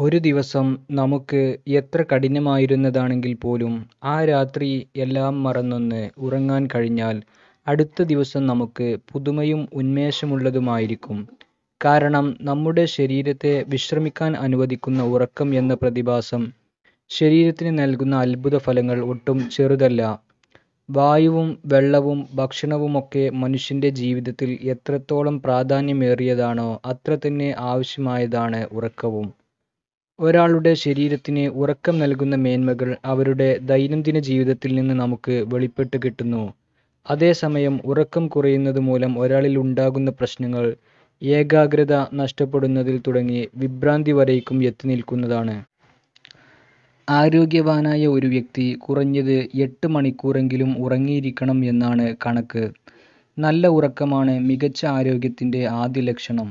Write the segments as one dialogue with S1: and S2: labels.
S1: ഒരു ദിവസം നമുക്ക് എത്ര കഠിനമായിരുന്നതാണെങ്കിൽ പോലും ആ രാത്രി എല്ലാം മറന്നൊന്ന് ഉറങ്ങാൻ കഴിഞ്ഞാൽ അടുത്ത ദിവസം നമുക്ക് പുതുമയും ഉന്മേഷമുള്ളതുമായിരിക്കും കാരണം നമ്മുടെ ശരീരത്തെ വിശ്രമിക്കാൻ അനുവദിക്കുന്ന ഉറക്കം എന്ന പ്രതിഭാസം ശരീരത്തിന് നൽകുന്ന അത്ഭുത ഫലങ്ങൾ ഒട്ടും ചെറുതല്ല വായുവും വെള്ളവും ഭക്ഷണവുമൊക്കെ മനുഷ്യൻ്റെ ജീവിതത്തിൽ എത്രത്തോളം പ്രാധാന്യമേറിയതാണോ അത്ര തന്നെ ആവശ്യമായതാണ് ഉറക്കവും ഒരാളുടെ ശരീരത്തിന് ഉറക്കം നൽകുന്ന മേന്മകൾ അവരുടെ ദൈനംദിന ജീവിതത്തിൽ നിന്ന് നമുക്ക് വെളിപ്പെട്ട് കിട്ടുന്നു. അതേസമയം ഉറക്കം കുറയുന്നത് മൂലം ഒരാളിൽ ഉണ്ടാകുന്ന പ്രശ്നങ്ങൾ ഏകാഗ്രത നഷ്ടപ്പെടുന്നതിൽ തുടങ്ങി വിഭ്രാന്തി എത്തി എത്തിനിൽക്കുന്നതാണ്. ആരോഗ്യവാനായ ഒരു വ്യക്തി കുറഞ്ഞത് എട്ട് മണിക്കൂറെങ്കിലും ഉറങ്ങിയിരിക്കണം എന്നാണ് കണക്ക്. നല്ല ഉറക്കമാണ് മികച്ച ആരോഗ്യത്തിന്റെ ആദ്യ ലക്ഷണം.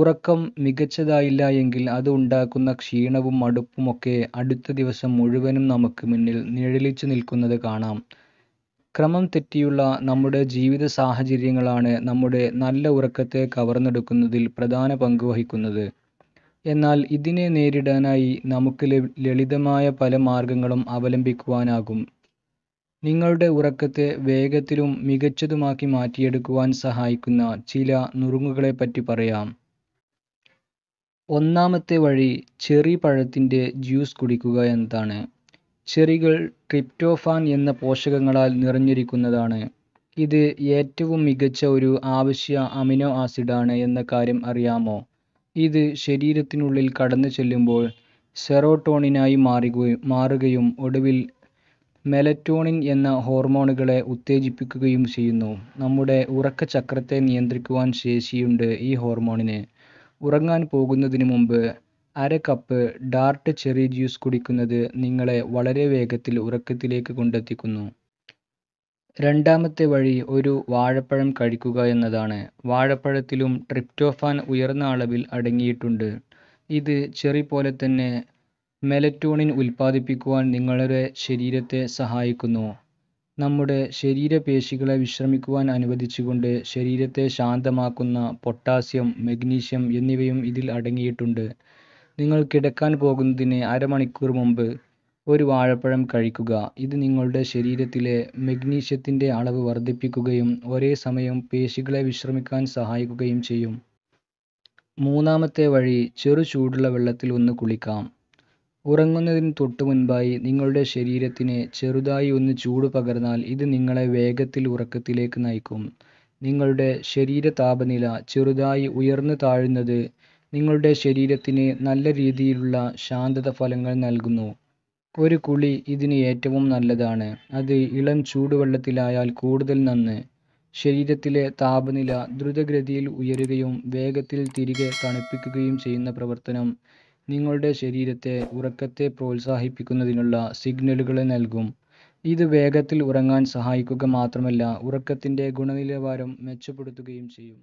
S1: ഉറക്കം മികച്ചതായില്ല എങ്കിൽ അത് ഉണ്ടാക്കുന്ന ക്ഷീണവും മടുപ്പുമൊക്കെ അടുത്ത ദിവസം മുഴുവനും നമുക്ക് മുന്നിൽ നിഴലിച്ചു നിൽക്കുന്നത് കാണാം. ക്രമം തെറ്റിയുള്ള നമ്മുടെ ജീവിത സാഹചര്യങ്ങളാണ് നമ്മുടെ നല്ല ഉറക്കത്തെ കവർന്നെടുക്കുന്നതിൽ പ്രധാന പങ്ക് വഹിക്കുന്നത്. എന്നാൽ ഇതിനെ നേരിടാനായി നമുക്ക് ലളിതമായ പല മാർഗങ്ങളും അവലംബിക്കുവാനാകും. നിങ്ങളുടെ ഉറക്കത്തെ വേഗത്തിലും മികച്ചതുമാക്കി മാറ്റിയെടുക്കുവാൻ സഹായിക്കുന്ന ചില പറ്റി പറയാം. ഒന്നാമത്തെ വഴി ചെറി പഴത്തിൻ്റെ ജ്യൂസ് കുടിക്കുക എന്നതാണ്. ചെറികൾ ട്രിപ്റ്റോഫാൻ എന്ന പോഷകങ്ങളാൽ നിറഞ്ഞിരിക്കുന്നതാണ്. ഇത് ഏറ്റവും മികച്ച ഒരു ആവശ്യ അമിനോ ആസിഡാണ് എന്ന കാര്യം അറിയാമോ. ഇത് ശരീരത്തിനുള്ളിൽ കടന്നുചെല്ലുമ്പോൾ സെറോട്ടോണിനായി മാറുകയും ഒടുവിൽ മെലറ്റോണിൻ എന്ന ഹോർമോണുകളെ ഉത്തേജിപ്പിക്കുകയും ചെയ്യുന്നു. നമ്മുടെ ഉറക്കചക്രത്തെ നിയന്ത്രിക്കുവാൻ ശേഷിയുണ്ട് ഈ ഹോർമോണിന്. ഉറങ്ങാൻ പോകുന്നതിന് മുമ്പ് അര കപ്പ് ഡാർട്ട് ചെറി ജ്യൂസ് കുടിക്കുന്നത് നിങ്ങളെ വളരെ വേഗത്തിൽ ഉറക്കത്തിലേക്ക് കൊണ്ടെത്തിക്കുന്നു. രണ്ടാമത്തെ വഴി ഒരു വാഴപ്പഴം കഴിക്കുക എന്നതാണ്. വാഴപ്പഴത്തിലും ട്രിപ്റ്റോഫാൻ ഉയർന്ന അളവിൽ അടങ്ങിയിട്ടുണ്ട്. ഇത് ചെറി പോലെ തന്നെ മെലറ്റോണിൻ ഉത്പാദിപ്പിക്കുവാൻ നിങ്ങളുടെ ശരീരത്തെ സഹായിക്കുന്നു. നമ്മുടെ ശരീരപേശികളെ വിശ്രമിക്കുവാൻ അനുവദിച്ചുകൊണ്ട് ശരീരത്തെ ശാന്തമാക്കുന്ന പൊട്ടാസ്യം, മഗ്നീഷ്യം എന്നിവയും ഇതിൽ അടങ്ങിയിട്ടുണ്ട്. നിങ്ങൾ കിടക്കാൻ പോകുന്നതിന് അരമണിക്കൂർ മുമ്പ് ഒരു വാഴപ്പഴം കഴിക്കുക. ഇത് നിങ്ങളുടെ ശരീരത്തിലെ മഗ്നീഷ്യത്തിൻ്റെ അളവ് വർദ്ധിപ്പിക്കുകയും ഒരേസമയം പേശികളെ വിശ്രമിക്കാൻ സഹായിക്കുകയും ചെയ്യും. മൂന്നാമത്തെ വഴി ചെറുചൂടുള്ള വെള്ളത്തിൽ ഒന്ന് കുളിക്കാം. ഉറങ്ങുന്നതിന് തൊട്ടുമുൻപായി നിങ്ങളുടെ ശരീരത്തിന് ചെറുതായി ഒന്ന് ചൂട് പകർന്നാൽ ഇത് നിങ്ങളെ വേഗത്തിൽ ഉറക്കത്തിലേക്ക് നയിക്കും. നിങ്ങളുടെ ശരീര താപനില ചെറുതായി ഉയർന്നു താഴുന്നത് നിങ്ങളുടെ ശരീരത്തിന് നല്ല രീതിയിലുള്ള ശാന്തത ഫലങ്ങൾ നൽകുന്നു. ഒരു കുളി ഇതിന് ഏറ്റവും നല്ലതാണ്. അത് ഇളം ചൂടുവെള്ളത്തിലായാൽ കൂടുതൽ നന്ന്. ശരീരത്തിലെ താപനില ദ്രുതഗതിയിൽ ഉയരുകയും വേഗത്തിൽ തിരികെ തണുപ്പിക്കുകയും ചെയ്യുന്ന പ്രവർത്തനം നിങ്ങളുടെ ശരീരത്തെ ഉറക്കത്തെ പ്രോത്സാഹിപ്പിക്കുന്നതിനുള്ള സിഗ്നലുകൾ നൽകും. ഇത് വേഗത്തിൽ ഉറങ്ങാൻ സഹായിക്കുക മാത്രമല്ല ഉറക്കത്തിന്റെ ഗുണനിലവാരം മെച്ചപ്പെടുത്തുകയും ചെയ്യും.